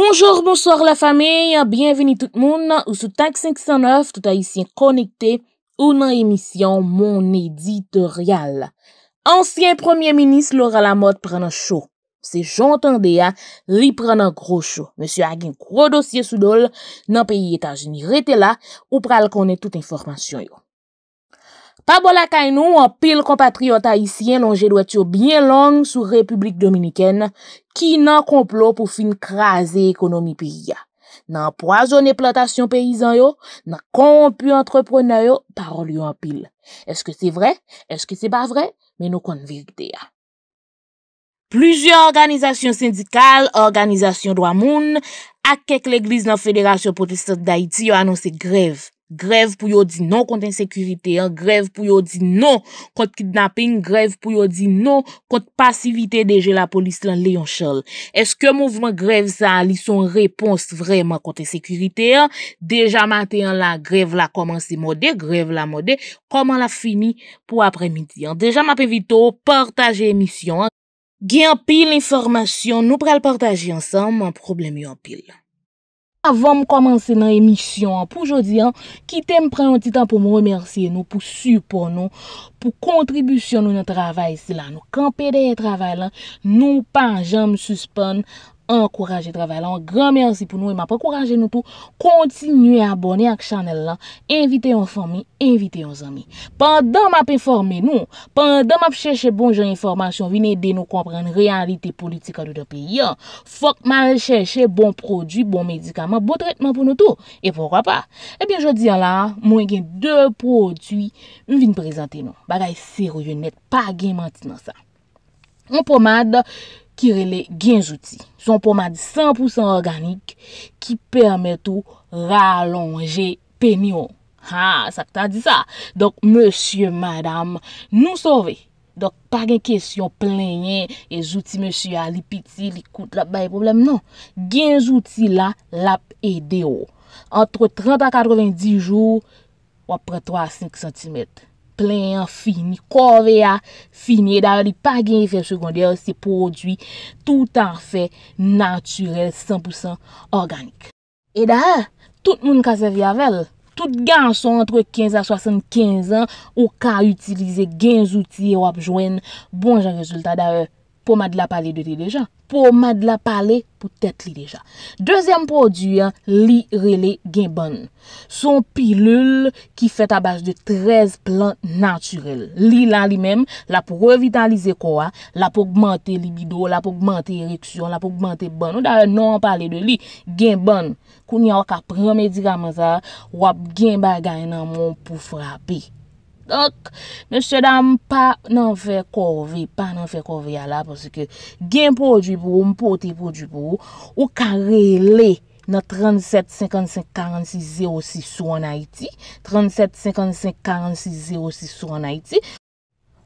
Bonjour, bonsoir la famille, bienveni tout moun, ou sou Tak 509, tout a y siye konekte ou nan emisyon Mon Editorial. Ansyen Premier Ministre Laurent Lamotte prena chou, se jantande ya, li prena gro chou. Monsieur agen kwa dosye soudol, nan peyi etaj ni rete la, ou pral kone tout informasyon yo. Pabola Kay nou an pil kompatri yon Tahitien lonje dwetyo byen long sou Republik Dominiken ki nan komplo pou fin kraze ekonomi piya. Nan poazone plantasyon peyizan yo, nan kompu entreprenay yo, parol yo an pil. Eske se vre, eske se ba vre, men nou konvirk deya. Plujen organizasyon sindikal, organizasyon do amoun, ak kek l'Eglise nan Federasyon Protestante d'Haïti yo anonsi grev. Grev pou yo di non konten sekurite, grev pou yo di non kont kidnapping, grev pou yo di non kont pasivite deje la polis lan leyon chal. Eske mouvment grev sa li son repons vreman konten sekurite, deja matin la grev la koman se mode, grev la mode, koman la fini pou apremidyan. Deja map evito, portaje emisyon. Gye an pil informasyon nou prel portaje ansan, moun problem yo an pil. Avonm komanse nan emisyon, pou jodi an, ki tem pre yon titan pou mwen remersye nou, pou supon nou, pou kontribusyon nou nan travay si la. Nou kan pede yon travay la, nou pan jan msuspan nou. an kouraje travè la, an gran mersi pou nou e ma pou kouraje nou tou, kontinu e abone ak chanel la, invite yon fami, invite yon zami pandan ma pe informe nou, pandan ma pe chèche bon jen informasyon, vinè de nou kompren realite politik an ou de pe yon, fok ma chèche bon prodjou, bon medikaman, bon trètman pou nou tou, e pou wap pa e bin jodi an la, mwen gen dè prodjou vin prezante nou bagay serou yon net, pa gen manti nan sa moun pomade ki rele genjouti. Son pouman di 100% organik ki permet ou ralonge penyon. Ha, sa ki ta di sa. Donk, monsye, madame, nou sove. Donk, pa gen kesyon, plenye, e jouti monsye a li piti, li koute, la baye problem, non. Genjouti la, lap e deyo. Entre 30 a 90 jou, wapre 3 a 5 cm. plen, fini, kowe ya, ah, fini, eda li pa gen yon feb sekonde yo se podwi tout an feb naturel, 100% organik. Edaha, tout moun ka se vi avel, tout gen son entre 15 a 75 an, ou ka utilize gen zouti yo ap jwen, bon jan rezultat da yo. pou mad la pale de li dejan. Pou mad la pale pou tet li dejan. Dezem produyan, li rele gen bon. Son pilul ki fet abaj de 13 plant naturel. Li lan li menm, la pou revitalize kwa, la pou augmente libido, la pou augmente ereksyon, la pou augmente bon. Ou da nan non, pale de li, gen bon. Kouni wak apren medikaman sa, wap gen bagay nan moun pou frape. Donk, mèche dam pa nan fè korve, pa nan fè korve yala, pòsè ke gen pou ou djibou, mpote pou ou djibou, ou karele nan 37-55-46-06 sou an Haiti, 37-55-46-06 sou an Haiti,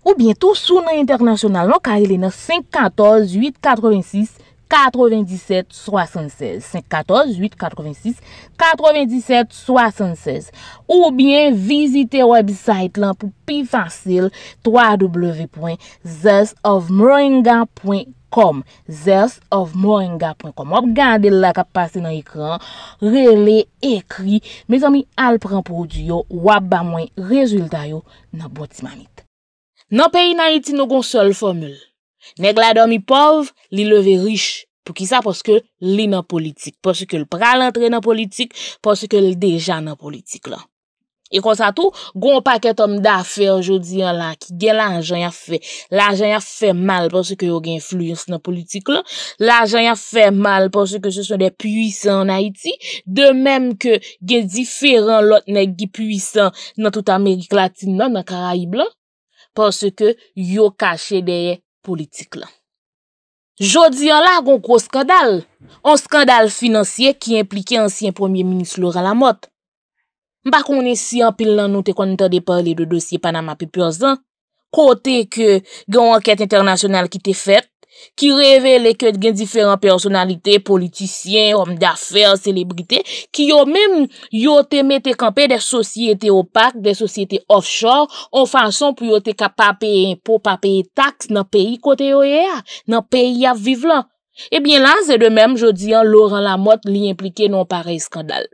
ou bientou sou nan internasyonal nan karele nan 5-14-8-86-06, 9776 514 886 9776 Ou bien, visite website lan pou pi fansil www.theastofmoringa.com theastofmoringa.com Op gande la ka pase nan ekran rele ekri me zomi al pran pou diyo wap ba mwen rezulta yo nan boti manit. Nan peyi nan iti nou gon sol formule. Neg la domi pov, li leve rich pou ki sa poske li nan politik. Poske li pral antre nan politik, poske li deja nan politik la. E konsato, goun paket om da fe ojodi an la ki gen la anjan ya fe. La anjan ya fe mal poske yo gen fluyans nan politik la. La anjan ya fe mal poske se son de puisan nan Haiti. De menm ke gen diferan lot neg ki puisan nan tout Amerik latin nan, nan Karayib la. Poske yo kache deye politik. politik la. Jodi yon la goun kou skandal, an skandal finansye ki implike ansyen premier minis lor alamot. Mba kon esi an pil lan nou te kon nita depa li de dosye Panama pe pyo zan, kote ke goun anket internasyonal ki te fet, Ki revele ke gen diferent personalite, politisyen, om de afer, selebrite, ki yo men yo te mete kampè de sosyete opak, de sosyete offshore, ou fason pou yo te kapapè impo, papè tax nan peyi kote yo ye a, nan peyi a vive lan. Ebyen eh lan, se de men, jodi an, Laurent Lamotte li implike non pare skandal.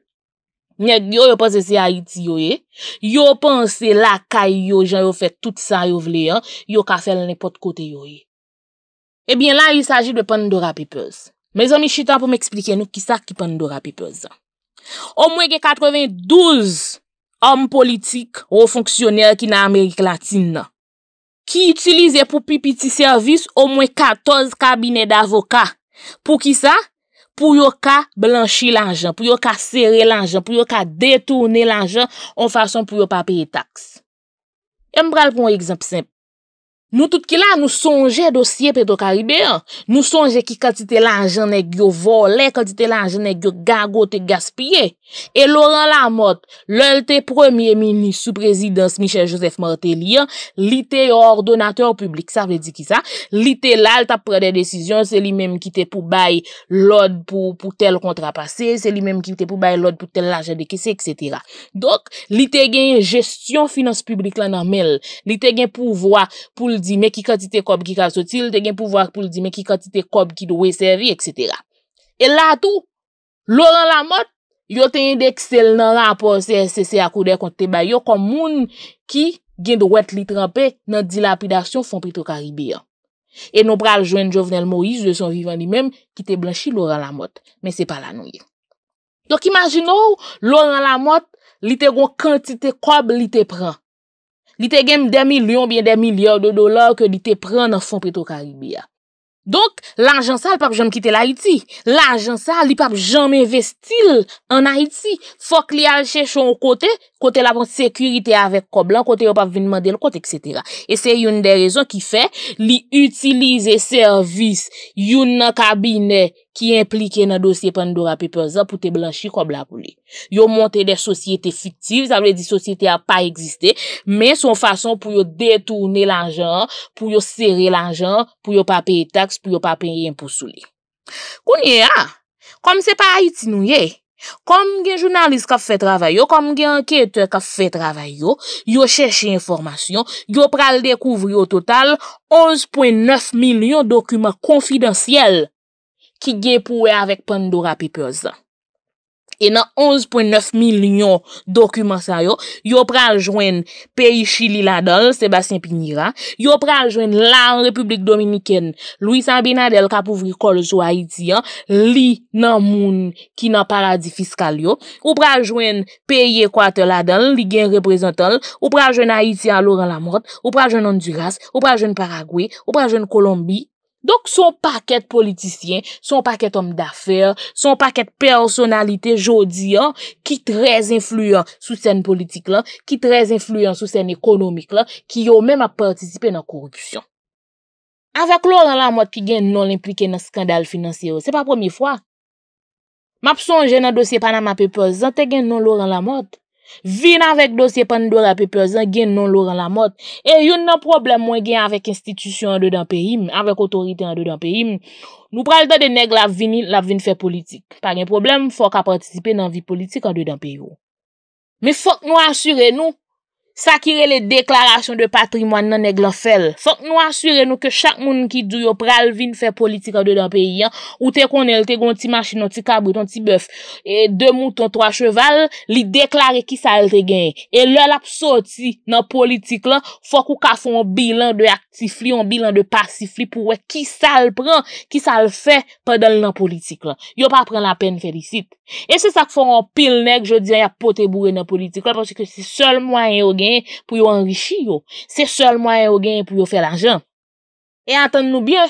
Nyen yo yo pense se Haiti yo ye, eh. yo pense la kay yo jan yo fè tout sa yo vle yan, yo ka fè lè nè pot kote yo ye. Eh. Ebyen lan, il saji de pandora pipoz. Me zon ni chitan pou m eksplike nou ki sa ki pandora pipoz. O mwen ke 92 om politik ou fonksyoner ki nan Amerik Latine. Ki itilize pou pipiti servis o mwen 14 kabine davoka. Po ki sa? Po yo ka blanchi lanjan, po yo ka sere lanjan, po yo ka detourne lanjan, ou fason po yo pa peye taks. E mbral pou mwen ekzamp semp. Nou tout ki la, nou sonje dosye peto karibè an. Nou sonje ki kal ti te lanjene gyo vole, kal ti te lanjene gyo gago te gaspye. E loran la amot, lal te premier mini sous-presidence Michel Joseph Martelly an, li te ordonateur publik, sa vè di ki sa. Li te lal ta pre de desisyon, se li menm ki te pou bay lod pou tel kontrapase, se li menm ki te pou bay lod pou tel lanjene de kese, etc. Dok, li te gen gestyon finans publik lan anmel, li te gen pouvoa pou pou l di me ki kantite kob ki ka sotil, te gen pou vwa pou l di me ki kantite kob ki do we seri, etc. E la tou, Laurent Lamotte yo tenye deksel nan la apose SSC akoude konti te bayo kon moun ki gen do wet li trempè nan dilapidasyon fonpito karibia. E nou pral joen Jovenel Moïse de son vivan li menm ki te blanchi Laurent Lamotte, men se pa la nouye. Dok imagino, Laurent Lamotte li te gon kantite kob li te pran. Li te genm de milyon, bie de milyon do dolar, ke li te pren nan fon preto Karibia. Donk, l'anjansal pap jom kite l'Haiti. L'anjansal li pap jom investil an Haiti. Fok li alche chon kote, kote la bon sekurite avek koblan, kote yo pap vinman den kote, etc. E se yon de rezon ki fe, li utilize servis yon kabine ki implike nan dosye pandora pepeza pou te blanchi kob la pou li. Yo monte de sosyete fiktive, zavle di sosyete a pa eksiste, men son fason pou yo detourne lanjan, pou yo sere lanjan, pou yo pa peye taks, pou yo pa peye impousou li. Kounye a, kom se pa a itinou ye, kom gen jounalist ka fe travayo, kom gen anketer ka fe travayo, yo cheshe informasyon, yo pral dekouvri yo total 11.9 milyon dokumen konfidansyel. ki gen pou e avek Pandora Papers. E nan 11.9 milyon dokumen sa yo, yo pral jwen peyi Chili ladal, Sebastien Pinira, yo pral jwen la Republik Dominiken, Louis-Saint-Bénadel kapouvri kol sou Haiti, li nan moun ki nan paradis fiskal yo, yo pral jwen peyi Ekwate ladal, li gen reprezental, yo pral jwen Haiti aloran la mort, yo pral jwen Honduras, yo pral jwen Paraguay, yo pral jwen Kolombi, Donk son paket politisyen, son paket om dafer, son paket personalite jodi an ki trez influyen sou sèn politik lan, ki trez influyen sou sèn ekonomik lan, ki yo mèm a partisipe nan korupsyon. Avèk lor an la mot ki gen non l'implike nan skandal finanseyo, se pa promi fwa. Map son jè nan dosye Panama Papers, zante gen non lor an la mot. Vin anvek dosye pandour api pezan gen non lor an la mot E yon nan problem mwen gen anvek institusyon an de dan peyim Anvek otorite an de dan peyim Nou pral da de neg la vin fe politik Par gen problem fok a patisipe nan vi politik an de dan peyo Me fok nou asyre nou Sakire le deklarasyon de patrimon nan neg la fel. Fok nou asyre nou ke chak moun ki djou yo pral vin fe politik an de dan peyi an, ou te konel te goun ti machin an, ti kabwit an, ti bèf, e de moutan, toa cheval, li deklare ki sal te gen. E lèl ap soti nan politik lan, fok ou ka son bilan de aktifli, son bilan de pasifli pou wè ki sal pren, ki sal fe padal nan politik lan. Yo pa pren la pen felisit. E se sak fok an pil neg, jodi a ap poteboure nan politik lan, porsi ke se sol mwen yo gen. pou yo anrichi yo. Se sol mwen yo gen pou yo fe l'ajan. E atan nou byen?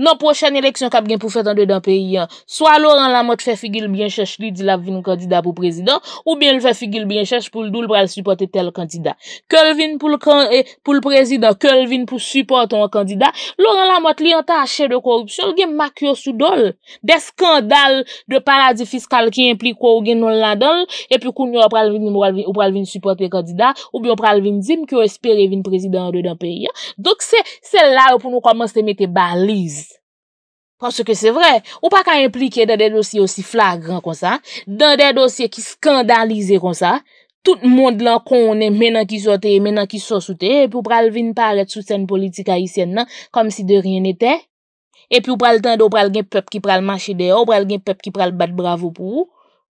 Non pochane eleksyon kap gen pou fèt an de dan peyi an, swa Laurent Lamotte fè figil byen chèche li di la vin kandida pou prezident, ou byen fè figil byen chèche pou l'doul pral supporte tel kandida. Kèl vin pou l'prezident, eh, kèl vin pou supporte an kandida, Laurent Lamotte li an ta achè de korupsyon, gen makyo sou dol, de skandal de paradis fiskal ki implik wou gen nou la dol, epi kou nou pral vin supporte kandida, ou byen pral vin zim ki wespere vin prezident an de dan peyi an. Kon se ke se vre, ou pa ka implike de de dosye osi flagran kon sa, de de dosye ki skandalize kon sa, tout moun de lan kon menan ki sote, menan ki sosote, epi ou pral vin paret soute sen politik ayisyen nan, kom si de riyen ete, epi ou pral tende ou pral gen pep ki pral manche de, ou pral gen pep ki pral bat bravo pou,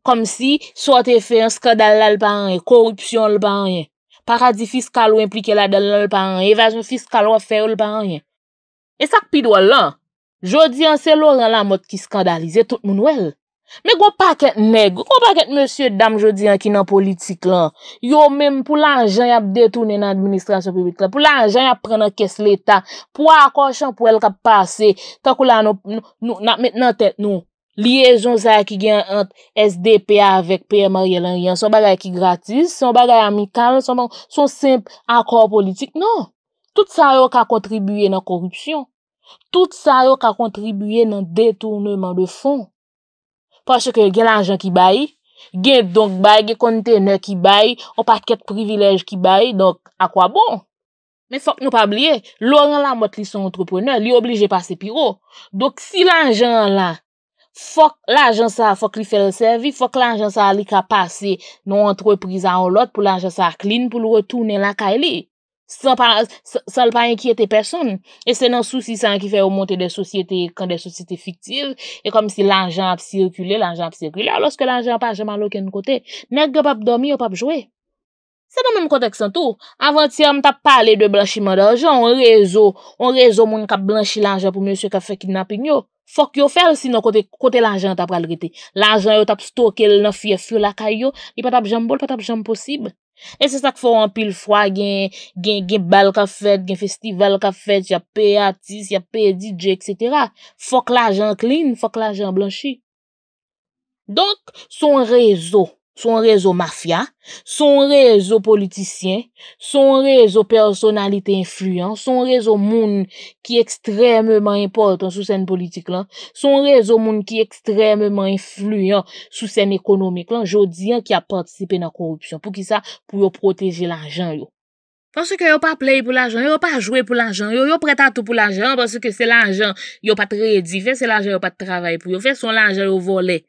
kom si sote fe yon skandal la l pa an, korupsyon l pa an, paradis fiskal ou implike la dal la l pa an, evasyon fiskal ou fe ou l pa an, e sak pidwa lan, Jodian se lor an la mot ki skandalize tout moun ou el. Me gwo paket neg, gwo paket monsye dam jodian ki nan politik lan. Yo men pou la anjan yap detounen nan administrasyon privitlan, pou la anjan yap prenen kes l'Etat, pou akoshan pou el kap pase, takou la nan met nan tet nou, liyezon sa ki gen ant SDPA vek PMR yelan yon, son bagay ki gratis, son bagay amikal, son simple akor politik, non. Tout sa yo ka kontribuye nan korupsyon. Tout sa yo ka kontribuye nan detournement de fon. Pwache ke gen l'anjen ki bayi, gen donk bayi, gen kontene ki bayi, ou paket privilej ki bayi, donk akwa bon. Men fok nou pa bliye, loren la mot li son antrepreneur, li oblije pase piro. Donk si l'anjen la, fok l'anjen sa fok li fè l-servi, fok l'anjen sa li ka pase nan antreprizan ou lot pou l'anjen sa klin pou l'o retoune lakay li. Sal pa enkiyete person. E se nan soucisan ki fe ou monte de sosyete, kan de sosyete fiktive. E kom si lanjan ap sirkule, lanjan ap sirkule. A loske lanjan pa jaman loken kote, neg yo pa ap domi, yo pa ap jowe. Se nan menm kontek san tou, avanti am tap pale de blanchiman de anjan, on rezo, on rezo moun kap blanchi lanjan pou monsye ka fekin ap inyo. Fok yo fer si nan kote lanjan tap kalrite. Lanjan yo tap stoke, nan fye fyo lakay yo, li pat ap jambol, pat ap jambosib. E se sak fwa an pil fwa gen bal ka fet, gen festival ka fet, ya pe atis, ya pe DJ, etc. Fok la jan klin, fok la jan blanchi. Donk, son rezo. Son rezo mafya, son rezo politisyen, son rezo personalite influyen, son rezo moun ki ekstrememan importan sou sèn politik lan, son rezo moun ki ekstrememan influyen sou sèn ekonomik lan, jo diyan ki a partisipe nan korupsyon pou ki sa pou yo proteji l'anjan yo. Ponso ke yo pa play pou l'anjan, yo pa jwe pou l'anjan, yo yo preta tout pou l'anjan, ponso ke se l'anjan yo pa tredi, fe se l'anjan yo pa travay pou yo, fe son l'anjan yo vole.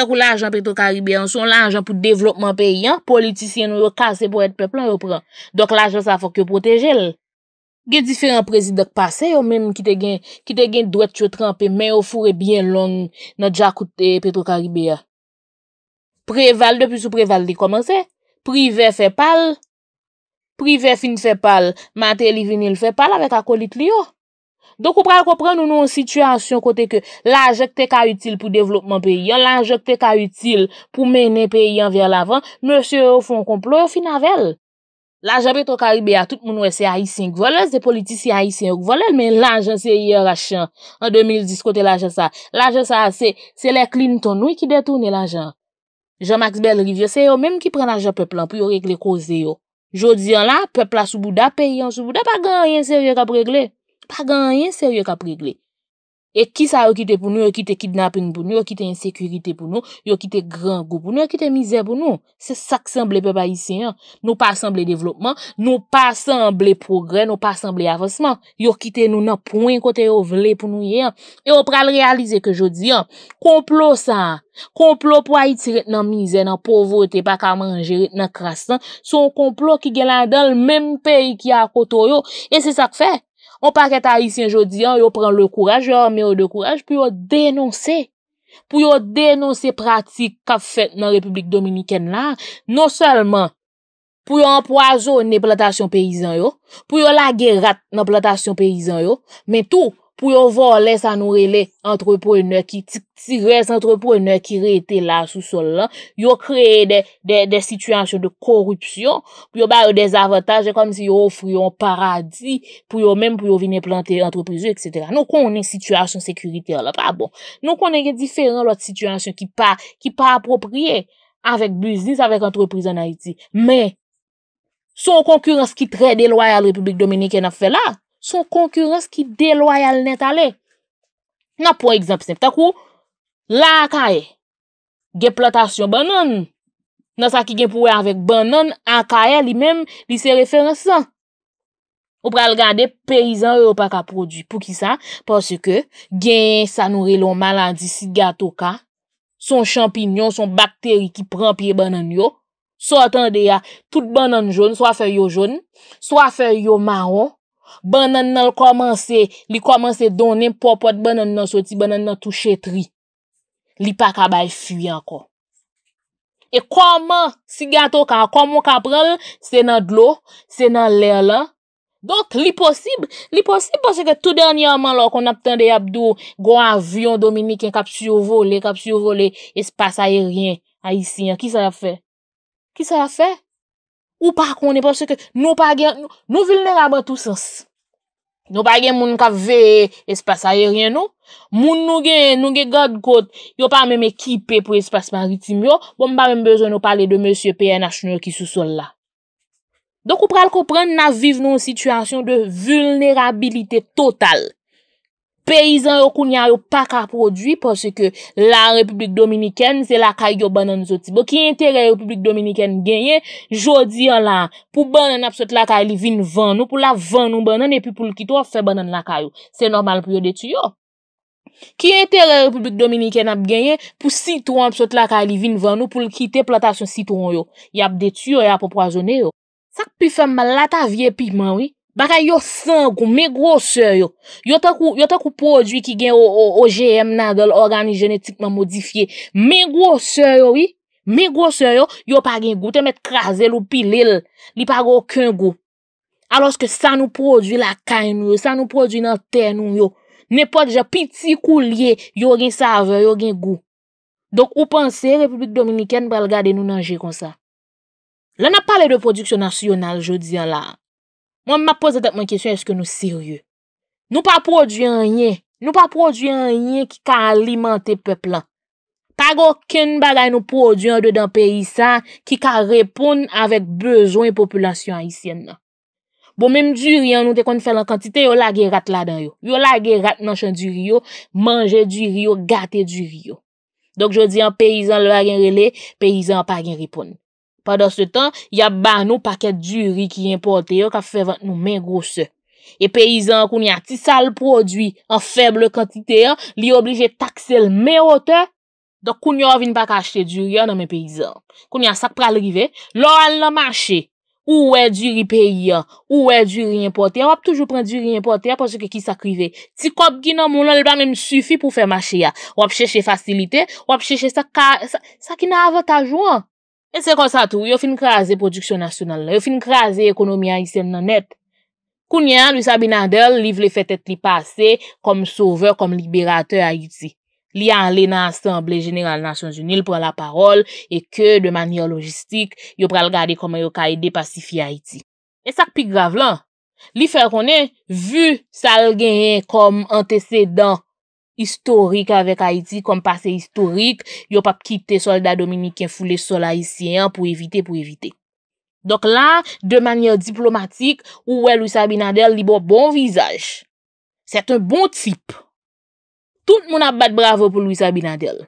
An son la anjan pou devlopman peyi an, politisyen nou yo kase pou et peplon yo pran. Dok la anjan sa fok yo proteje l. Ge diferent prezidek pase yo menm ki te gen dwet chotranpe men yo fure bien lon nan jakoute Petro Karibia. Preval depi sou preval di komanse. Prive fe pal. Prive fin fe pal. Mate li vinil fe pal avek akolit li yo. Donk ou pral kopren nou nou an sityasyon kote ke laje k te ka util pou devlopman peyi an, laje k te ka util pou menen peyi an ver lavan, nou se ou fon konplo yo fina vel. Laje beto karibè a tout moun wese a yiseng, vole se politisi a yiseng, vole men laje an se yor a chan. An 2010 kote laje sa, laje sa se le Clinton nou ki detounen laje an. Jean-Max Bell Rivier se yo menm ki pren laje peplan pou yo regle koze yo. Jodi an la, peplan soubouda peyi an, soubouda pa gen yon se yor a bregle. pa ganyen se yo ka prigle. E ki sa yo kite pou nou, yo kite kidnapping pou nou, yo kite insecurity pou nou, yo kite gran goup pou nou, yo kite mizè pou nou. Se sak sanble pe pa yise yon. Nou pa sanble devlopman, nou pa sanble progrè, nou pa sanble avansman. Yo kite nou nan pou yon kote yo vle pou nou yon. E yo pral realize ke jodi yon. Komplo sa. Komplo pou a itiret nan mizè nan povote, pa ka manjeret nan krasan. Se yon komplo ki gelan dan l menm pe yi ki a koto yo. E se sak fey. On pa ket a isi an jodi an, yo pran le kouraj, yo ame yo de kouraj pou yo denonse. Pou yo denonse praktik ka fèt nan Republik Dominiken la, non selman pou yo anpoazo nan plantasyon peyizan yo, pou yo lage rat nan plantasyon peyizan yo, men tou. pou yo vo les anoure le entreprener ki tiktirez entreprener ki re ete la sou sol la, yo kreye de situasyon de korupsyon, pou yo baye de zavotaje kom si yo ofri yon paradis, pou yo menm pou yo vine plante entreprener, etc. Nou konen situasyon sekurite la, pa bon. Nou konen gen diferent lot situasyon ki pa aproprye avèk biznis, avèk entreprener nan iti. Men, son konkurense ki tre de loy al Republik Dominik en a fe la, Son konkurense ki deloyal net ale. Na pou ekzampi sep takou, la akaye, gen plotasyon banon. Na sa ki gen pouwe avèk banon, akaye li men, li se referen san. Ou pra l gande, peyizan e ou pa ka prodwi pou ki sa, parce ke gen sanoure lon malandi si gato ka, son champignon, son bakteri ki pranpye banon yo, so atan de ya, tout banon joun, so afer yo joun, so afer yo maron, Ban nan nan l komanse, li komanse donen popot, ban nan nan soti, ban nan nan touche tri. Li pa kabay fuyen kon. E koman, si gato ka, koman ka prel, se nan dlo, se nan lè lan. Donk, li posib, li posib pwase ke tout dènyaman lò kon ap tende Yabdou, gwa avyon Dominik en kapsuyo vole, kapsuyo vole, espasa e ryen a isi. Ki sa ya fe? Ki sa ya fe? Ou pa konen pa se ke nou pa gen, nou vulnera ba tout sens. Nou pa gen moun ka ve espas ayeryen nou. Moun nou gen, nou gen godkot, yo pa men ekipe pou espas maritim yo, bon ba men bezon nou pale de monsye PNH nou ki sou sol la. Donk ou pral kopren nan vive nou situasyon de vulnerabilite total. Beyizan yo koun ya yo pa ka prodwi porsi ke la Republik Dominiken se lakay yo banan zo ti bo. Ki entere Republik Dominiken genye, jodi an la pou banan ap sot lakay li vin van nou pou la van nou banan e pi pou lkito a fe banan lakay yo. Se normal pou yo detu yo. Ki entere Republik Dominiken ap genye pou sitouan ap sot lakay li vin van nou pou lkite platasyon sitouan yo. Yap detu yo, yap opwazone yo. Sak pi fem malata vie pi manwi? Maka yo san goun, men goun sè yo. Yo tak ou prodwi ki gen o GM nan goun, organi genetikman modifiye. Men goun sè yo, yo pa gen goun. Te met krasè loupi lèl, li pa goun kèn goun. Aloske sa nou prodwi la kany nou, sa nou prodwi nan tè nou yo. Nè podja piti kou liye, yo gen save, yo gen goun. Donk ou panse Republik Dominikèn bral gade nou nan jè kon sa. La nan pale de prodwiksyon nasyonal jodi an la. Mwen mwen mwen pose dek mwen kesyon eske nou sirye. Nou pa produyen yon, nou pa produyen yon ki ka alimante pepla. Ta go ken bagay nou produyen de dan peyi sa ki ka repoun avet bezon populasyon a isyen nan. Bo menm di riyan nou te kon fè lan kantite yo la ge rat la dan yo. Yo la ge rat nan chan di riyo, manje di riyo, gate di riyo. Dok je di an peyi zan lwa gen rele, peyi zan pa gen repoun. Padan se tan, ya ban nou paket duri ki importe yo ka fe vant nou men grouse. E peyizan koun ya ti sal prodwi an feble kantite yo, li oblije taksel men ote. Dok koun yo avin pa ka achete duri yo nan men peyizan. Koun ya sak pralrive, lor al la mache, ou e duri peyi yo, ou e duri importe yo. Wap toujou pren duri importe yo porsi ke ki sakrive. Ti kop gina moun an, li ba men msufi pou fe mache yo. Wap cheche fasilite, wap cheche sa kina avataj yo an. E se kon sa tou, yo fin kraze produksyon nasyonal la, yo fin kraze ekonomi ayisyen nan net. Koun yan, Louis Sabin Adel, li vle fet et li pase kom sove, kom liberateur ayiti. Li an le nan Assemble General Nations Unil pran la parol e ke de manye logistik yo pran lgade koman yo ka ede pasifi ayiti. E sak pi grav lan, li fer konen vu sal genye kom antecedant. istorik avek Haiti kom pase istorik, yo pa pkite soldat Dominikien foule sol haisyen pou evite pou evite. Dok la, de manye diplomatik, ouwe Louisa Binadel li bo bon vizaj. Set un bon tip. Bon Tout moun ap bat bravo pou Louisa Binadel.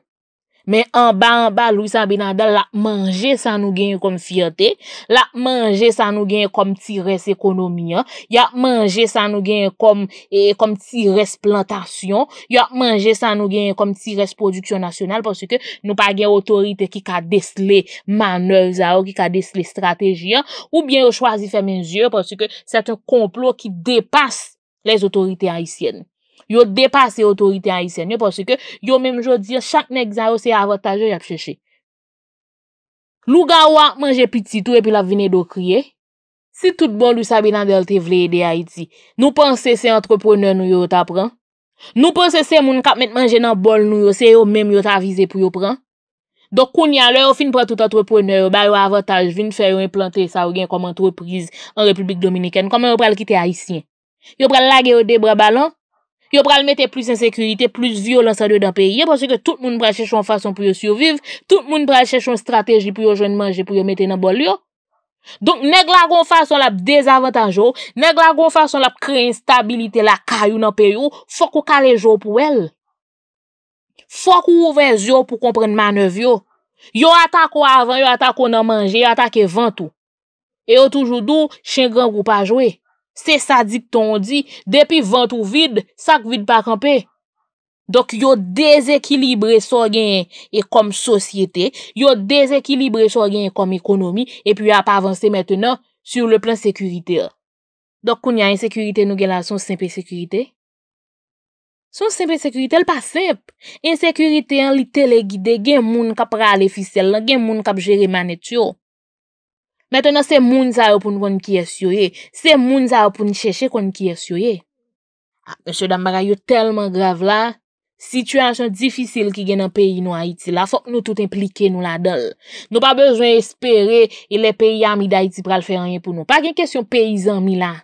Men an ba an ba Louisa Bin Adel la manje san nou genye kom fiyate, la manje san nou genye kom ti res ekonomi, ya manje san nou genye kom ti res plantasyon, ya manje san nou genye kom ti res produksyon nasyonal porsi ke nou pa genye otorite ki ka desle manev za ou, ki ka desle strateji an, ou bien yo chwazi femenzyon porsi ke sete komplot ki depas les otorite haisyen. Yo depase otorite Haitien. Yo mèm jodi, chak ne gza yo se avataj yo yap chèche. Lou ga wak manje piti, tou epi la vine do kriye. Si tout bon lousabi nan delte vle yede Haiti, nou pan sese antroponeur nou yo ta pran. Nou pan sese moun kap met manje nan bol nou yo, se yo mèm yo ta vize pou yo pran. Dok koun ya lè, yo fin pran tout antroponeur, yo bay yo avataj, vin fè yo implante sa ou gen komant reprise an Republik Dominikèn, koman yo pral kite Haitien. Yo pral lage yo de bra balan, Yo pral mette plus insekurite, plus violonsa de dan peye, pwosye ke tout moun pral chèche yon fason pou yo surviv, tout moun pral chèche yon strateji pou yo joun manje, pou yo mette nan bol yo. Donk, neg la goun fason la ap dezavantaj yo, neg la goun fason la ap kre instabilite la kayou nan peyo, fok ou kalè jo pou el. Fok ou ouve zyo pou kompren manev yo. Yo ata kwa avan, yo ata kwa nan manje, yo ata ke vantou. E yo toujou dou, chen gran goupa jowe. Se sa dik ton di, depi vant ou vid, sak vid pa kampe. Dok yo dezekilibre so genye kom sosyete, yo dezekilibre so genye kom ekonomi, epi yo ap avanse mettena sur le plan sekurite. Dok koun ya insekurite nou gen la son sempi sekurite? Son sempi sekurite el pa sep. Insekurite an li tele guide gen moun kap rale fisel lan, gen moun kap jere manet yo. Neto nan se moun sa yo pou nou konn kyes yo ye. Se moun sa yo pou nou cheshe konn kyes yo ye. A, monsho dambara yo telman grav la. Situasyon difisil ki gen an peyi nou Haiti la. Fok nou tout implike nou la dal. Nou pa bezwen espere e le peyi yami d'Haiti pral fè anye pou nou. Pa gen kesyon peyi zami la.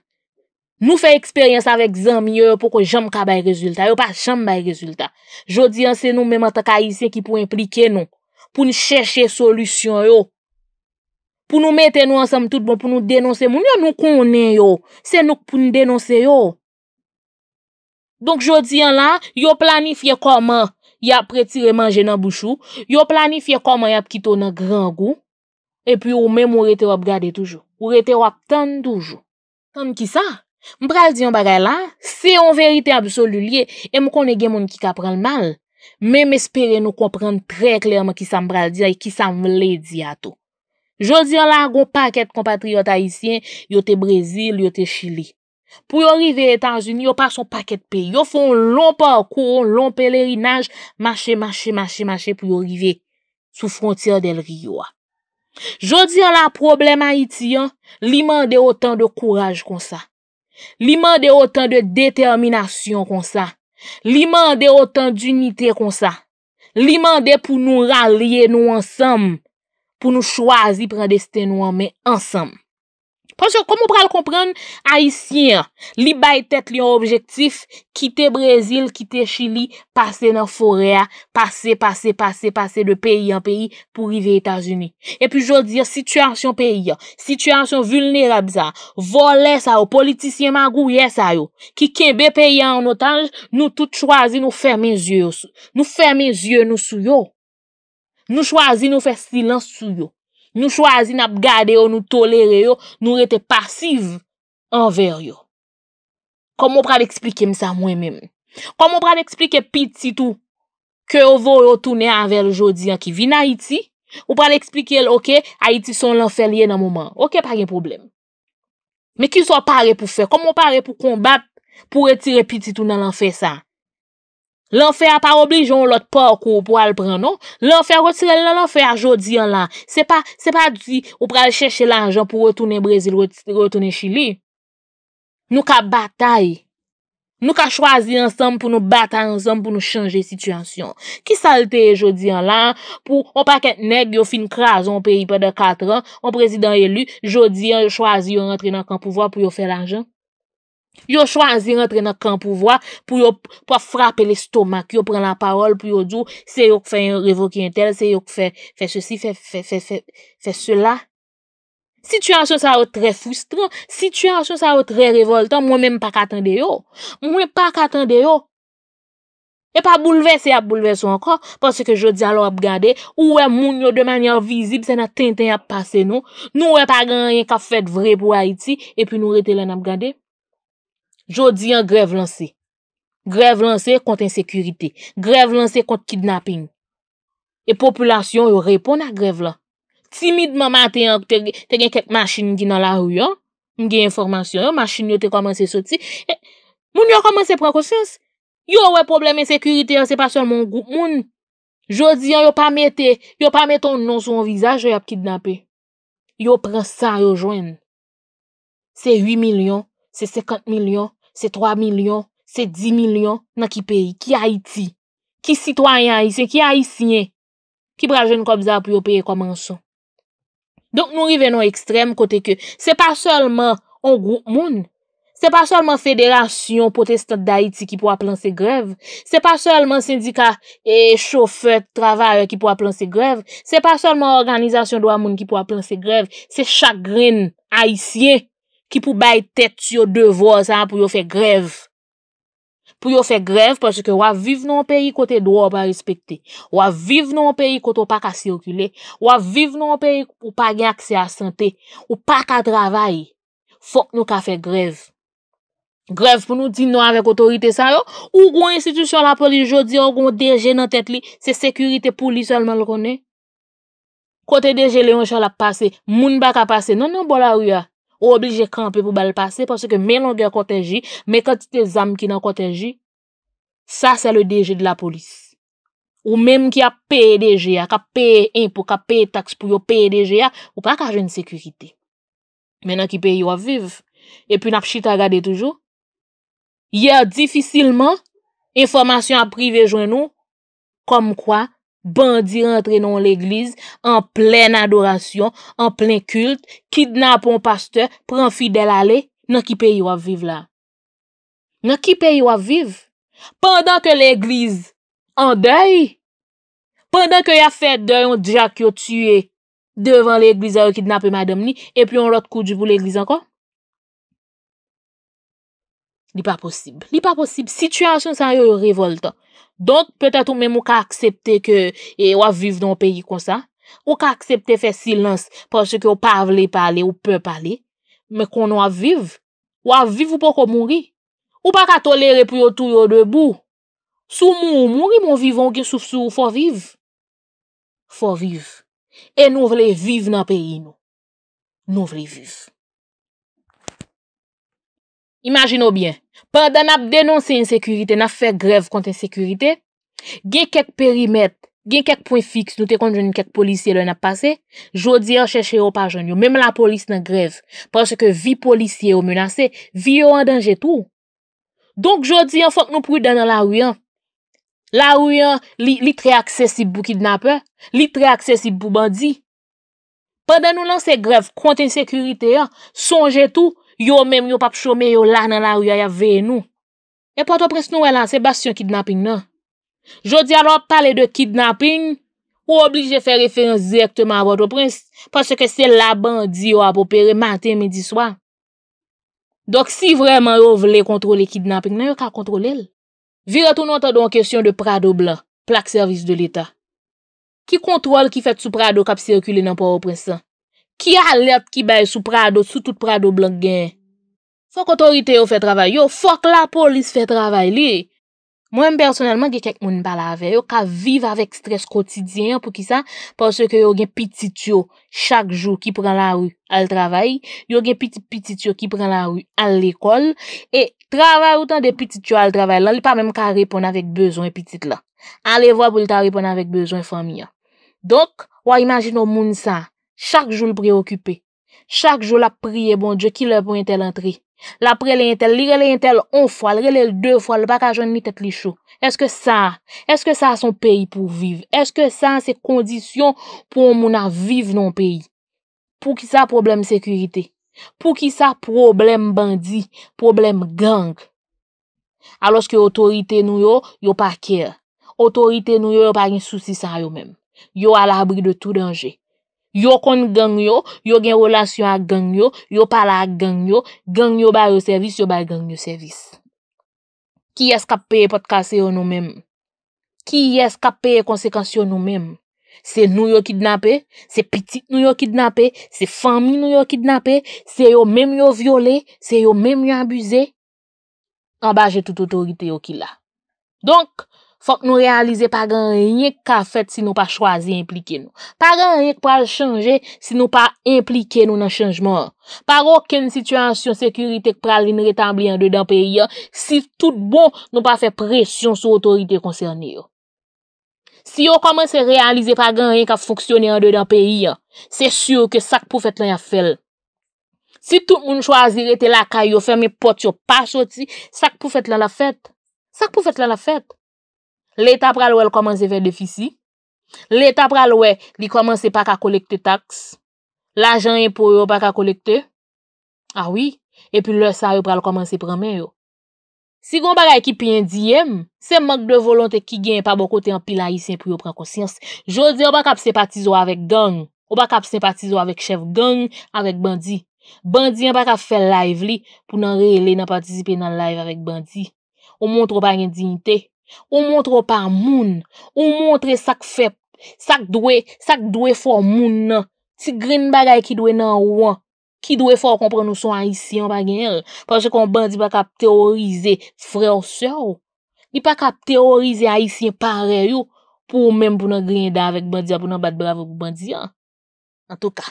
Nou fè eksperyans avèk zami yo pou kon jom kabay rezultat. Yo pa jom bay rezultat. Jodi anse nou mèm anta ka Haiti ki pou implike nou. Pou nou cheshe solusyon yo. pou nou mette nou ansem tout bon, pou nou denonse moun, yo nou konen yo, se nou pou nou denonse yo. Donk jodi an la, yo planifiye koman, ya apreti remanje nan bouchou, yo planifiye koman ya apkito nan gran gou, e pi yo mèm ou rete wap gade toujou, ou rete wap tan toujou. Tan ki sa? Mbral diyon bagay la, se yon verite absolu liye, e mkon e gen moun ki kapran mal, mèm espere nou kompran tre klerman ki sa mbral diya, e ki sa mle diya tou. Jodi an la, goun paket kompatriot Haitien, yote Brezil, yote Chile. Pou yorive Etan-Unis, yon pa son paket pe. Yon fon loun parkour, loun pelerinaj, mache, mache, mache, mache pou yorive sou frontiyan del Rio. Jodi an la, probleme Haitien, li mande otan de kouraj kon sa. Li mande otan de determinasyon kon sa. Li mande otan d'unite kon sa. Li mande pou nou ralye nou ansam. pou nou chwazi pren desten nou anmen ansam. Ponsyo, kom ou pral kompren, a isyen, li bay tet li an objektif, kite Brezil, kite Chili, pase nan forea, pase, pase, pase, pase de peyi an peyi, pou rive Etasuni. E pi jol di, situasyon peyi an, situasyon vulnerabza, vole sa yo, politisyen man gouye sa yo, ki kembe peyi an anotanj, nou tout chwazi nou fermen zye yo sou. Nou fermen zye yo nou sou yo. Nou chwazi nou fè silans sou yo. Nou chwazi nap gade yo, nou tolere yo, nou rete pasiv anver yo. Kom ou pral eksplike msa mwen men. Kom ou pral eksplike piti tou ke ou vo yo toune anvel jodi an ki vi na Haiti. Ou pral eksplike el okey, Haiti son l'enfer liye nan mouman. Okey, pa gen problem. Me ki sou pare pou fè. Kom ou pare pou kombat pou retire piti tou nan l'enfer sa. L'enfer pa oblijon l'ot pok ou pou al pranon, l'enfer retire l'enfer jodi an lan. Se pa di ou pral chèche l'anjan pou wotounen Brezil, wotounen Chili. Nou ka batay. Nou ka chwazi ansanm pou nou batay ansanm pou nou chanje situasyon. Ki salte jodi an lan pou ou pa ket neg yo fin kras, ou peyi pa de 4 an, ou prezidan elu, jodi an yo chwazi yo rentre nan kan pouvoi pou yo fè l'anjan. Yo chwazi rentre nan kan pou vwa pou yo pa frape l'estomak, yo pren la parol pou yo djou se yo k fe yon revoke yon tel, se yo k fe se si, fe se la. Situasyon sa yo tre fustran, situasyon sa yo tre revoltan, mwen men pa katande yo. Mwen pa katande yo. E pa bouleve se ap bouleve son kon, pas se ke jodi alo ap gade, ou we moun yo de manyan vizib se na ten ten ap pase nou. Nou we pa gan yon ka fete vre pou Haiti, e pi nou rete len ap gade. Jodi yon grev lansè. Grev lansè konten sekurite. Grev lansè konten kidnapping. E populasyon yon repon a grev la. Timidman man te gen kek masin gen nan la ou yon. Gen informasyon yon. Masin yon te komanse soti. E, moun yon komanse prekosyans. Yon wè probleme sekurite yon. Se pasyon moun group moun. Jodi yon yon pa mette. Yon pa mette yon non sou yon vizaj yon ap kidnape. Yon pren sa yon jwen. Se 8 milyon. Se 50 milyon. Se 3 milyon, se 10 milyon nan ki peyi, ki Haiti, ki sitwanyan Haitien, ki Haitien, ki prajen kom za pou yo peye koman son. Donk nou rivenon ekstrem kote ke, se pa solman on grouk moun, se pa solman federasyon potestant d'Haiti ki pou ap lanse grev, se pa solman sindika e chofe travar ki pou ap lanse grev, se pa solman organizasyon do a moun ki pou ap lanse grev, se chagrin Haitien. Ki pou bay tèt yo devò sa pou yo fè grev. Pou yo fè grev pòsè ke waviv nou pèy kote dò wap a respèkte. Waviv nou pèy kote wap a sirkule. Waviv nou pèy wap a gè aksè a sante. Wap a kwa travay. Fòk nou ka fè grev. Grev pou nou din nou avèk otorite sa yo. Ou goun institusyon la poli jodi, ou goun deje nan tèt li. Se sekurite poli solman lò konè. Kote deje le yon chò la pase, moun bak a pase. Non yon bol a ou ya. ou oblije kanpe pou bal pase, pwese ke menon gen koteji, men kote ti te zam ki nan koteji, sa se le deje de la polis. Ou menm ki a peye deje ya, ka peye impou, ka peye taks pou yo peye deje ya, ou pa kaje yon sekurite. Menan ki peye yo aviv, e pi nap chita gade toujou, ya difisilman, informasyon aprive jwen nou, kom kwa, Bandi rentre nou l'eglize An plen adorasyon An plen kult Kidnap ou pastor Pren fidel ale Non ki pe yo aviv la Non ki pe yo aviv Pendan ke l'eglize An day Pendan ke ya fè day Ou diak yo tue Devan l'eglize ou kidnap ou madam ni E pi ou lot koujou pou l'eglize anko Li pa posib Li pa posib Sityasyon san yo yo revolta Donk, petat ou mèm ou ka aksepte ke eh, ou aviv nan peyi kon sa. Ou ka aksepte fe silans porsè ke ou pa avle pale ou pe pale. Mè kon ou aviv. Ou aviv ou pou kon mouri. Ou pa katolere pou yo tou yo debou. Sou mou mouri moun vivon ki souf sou, fò viv. Fò viv. E nou vle viv nan peyi nou. Nou vle viv. Imagino byen, pandan ap denonsen yon sekurite, nan fè grev konten sekurite, gen kek perimet, gen kek poin fix nou te kont joun yon kek polisye lè nan ap pase, jodi an chèche yo pa joun yo, mèm la polis nan grev, parce ke vi polisye yo menase, vi yo an denje tou. Donk jodi an fòk nou prou dan nan la ou yan. La ou yan, li tre aksesib bou kidnapè, li tre aksesib bou bandi. Pandan nou lan se grev konten sekurite, sonje tou, Yo menm yo pap chome yo lan nan la ou ya vey nou. E po to pres nou elan, se bas yon kidnapping nan. Jodi alon pale de kidnapping, ou oblige fè referans direktman a po to pres, paske se la bandi yo apopere maten mediswa. Dok si vreman yo vle kontrole kidnapping, nan yo ka kontrole el. Viratoun anta don kesyon de prado blan, plak servis de l'Etat. Ki kontrol ki fet sou prado kap sirkule nan po o presan? Ki a let ki bay sou prado, sou tout prado blok gen? Fok otorite yo fe travay yo, fok la polis fe travay li. Mwen mpersonelman gen kek moun balave yo, ka viv avèk stres kotidyen pou ki sa, porsè ke yo gen pitit yo chak jou ki pran la ou al travay, yo gen pitit pitit yo ki pran la ou al lekol, e travay ou tan de pitit yo al travay lan, li pa mèm ka repon avèk bezon e pitit la. Ale vwa pou li ta repon avèk bezon e fami ya. Donk, woy imagino moun sa, chak jou l preokupè, chak jou la priye bon Dje ki le pointè l antre, la pre li entè, li rele entè l on fwa, li rele l de fwa, li baka joun ni tèt li chou. Eske sa, eske sa son peyi pou viv, eske sa se kondisyon pou mounan viv non peyi. Pou ki sa problem sèkürite, pou ki sa problem bandi, problem gang. Aloske otorite nou yo, yo pa kèl. Otorite nou yo, yo pa yon souci sa yo mèm. Yo al abri de tout denjè. Yo kon gen yo, yo gen olasyon ak gen yo, yo pala ak gen yo, gen yo bayo servis, yo bayo gen yo servis. Ki eskap peye potkase yo nou menm? Ki eskap peye konsekans yo nou menm? Se nou yo kidnapè? Se pitik nou yo kidnapè? Se fami nou yo kidnapè? Se yo menm yo viole? Se yo menm yo abuze? Anba je tout otorite yo ki la. Donk, Fòk nou realize pa gen yèk ka fèt si nou pa chwazi implike nou. Pa gen yèk pral chanje si nou pa implike nou nan chanjman. Par okèn situasyon sekuritek pral vin retambli an de dan peyi ya, si tout bon nou pa fè presyon sou otorite konserni yo. Si yo komanse realize pa gen yèk a foksyone an de dan peyi ya, se syo ke sak pou fèt lan ya fèl. Si tout moun chwazi rete la kayo, fèm e pot yo pa choti, sak pou fèt lan la fèt. Sak pou fèt lan la fèt. L'eta pral wè l'komanse fè defisi. L'eta pral wè li komanse pak a kolekte taks. L'ajan yon e pou yon pak a kolekte. Awi. Ah e pi lè sa yon pral komanse pranmen yon. Si goun bagay ki pi yon diyem, se mak de volante ki gen pa bokote an pilayi se yon pou yon pran konsyans. Jodi yon bak ap se patizo avèk gang. Yon bak ap se patizo avèk chev gang avèk bandi. Bandi yon bak ap fè live li pou nan re ele nan patisipe nan live avèk bandi. Yon montre yon bagay yon diyente. Ou montre ou pa moun, ou montre sak fèp, sak dwe, sak dwe fò moun nan. Si grin bagay ki dwe nan wan, ki dwe fò komprè nou son haisyen pa genyè. Pwa chè kon bandi pa kap teorize frè ou sè ou. Ni pa kap teorize haisyen pare yu pou mèm pou nan grin da avèk bandi a pou nan bat bravo pou bandi an. An tou ka.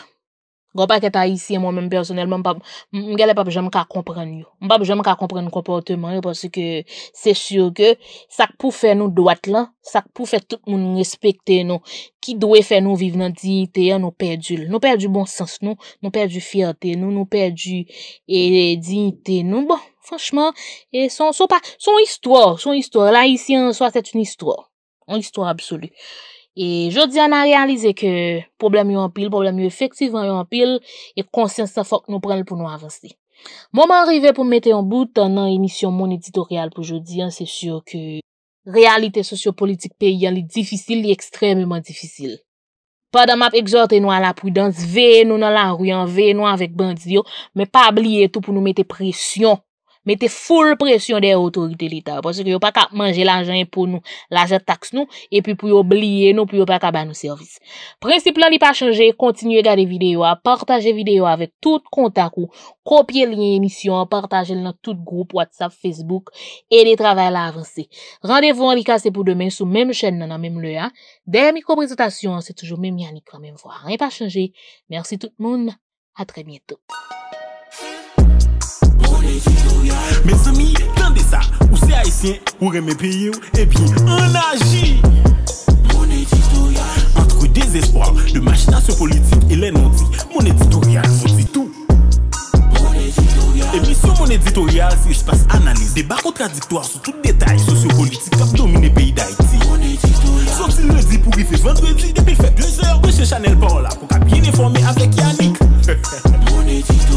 Gwa pa ke ta isye mwen men personel, mwen pa pou jeme ka kompran yon. Mwen pa pou jeme ka kompran yon komporteman yon, pwase ke se syo ke sak pou fe nou doat lan, sak pou fe tout moun nwespekte yon, ki doye fe nou vive nan diyite yon, nou perdi yon. Nou perdi yon bon sens, nou perdi yon fiyate, nou perdi yon diyite yon. Bon, fwanchman, son istor, son istor. La isye an so, set yon istor. An istor absolu. E jodi an a realize ke problem yo an pil, problem yo efektiv an yo an pil, e konsens sa fok nou prel pou nou avansi. Mouman rive pou mwete yon bout an nan emisyon moun editorial pou jodi an, se syo ke realite sosyo-politik pe yon li difisil, li ekstrem yonman difisil. Padam ap egzote nou an la pwidans, veye nou nan la ruyan, veye nou an vek bandi yo, me pa bliye tou pou nou mwete presyon. mette ful presyon de otorite lita, pwosye ki yo pa ka manje lanjany pou nou, lanjany taks nou, epi pou yo blye nou, pou yo pa ka ban nou servis. Prensi plan li pa chanje, kontinye gade videyo, a partaje videyo, avek tout kontak ou, kopye linyen emisyon, a partaje nan tout group, WhatsApp, Facebook, e de travay la avanse. Randevou an li kase pou demen, sou menm chen nan an menm le a, den mikro prezotasyon, an se toujou menm yanik an menm vwa. Ren pa chanje, mersi tout moun, a tre mieto. Men se mi kande sa, ou se Haitien, ou reme peye ou, e pi en aji Mon éditorial Patrou desespo, de machinasyon politik, elen on di, mon éditorial, mon ditou Mon éditorial E pi sou mon éditorial, se jpasse analise, debat kontradiktoir, sou tout detay, sosyo politik, kap domine peyi d'Haiti Mon éditorial Sontil le di pou rifes, vendredi, depil fe, 2h, wèche Chanel parola, pou kap yen informe avèk Yannick Mon éditorial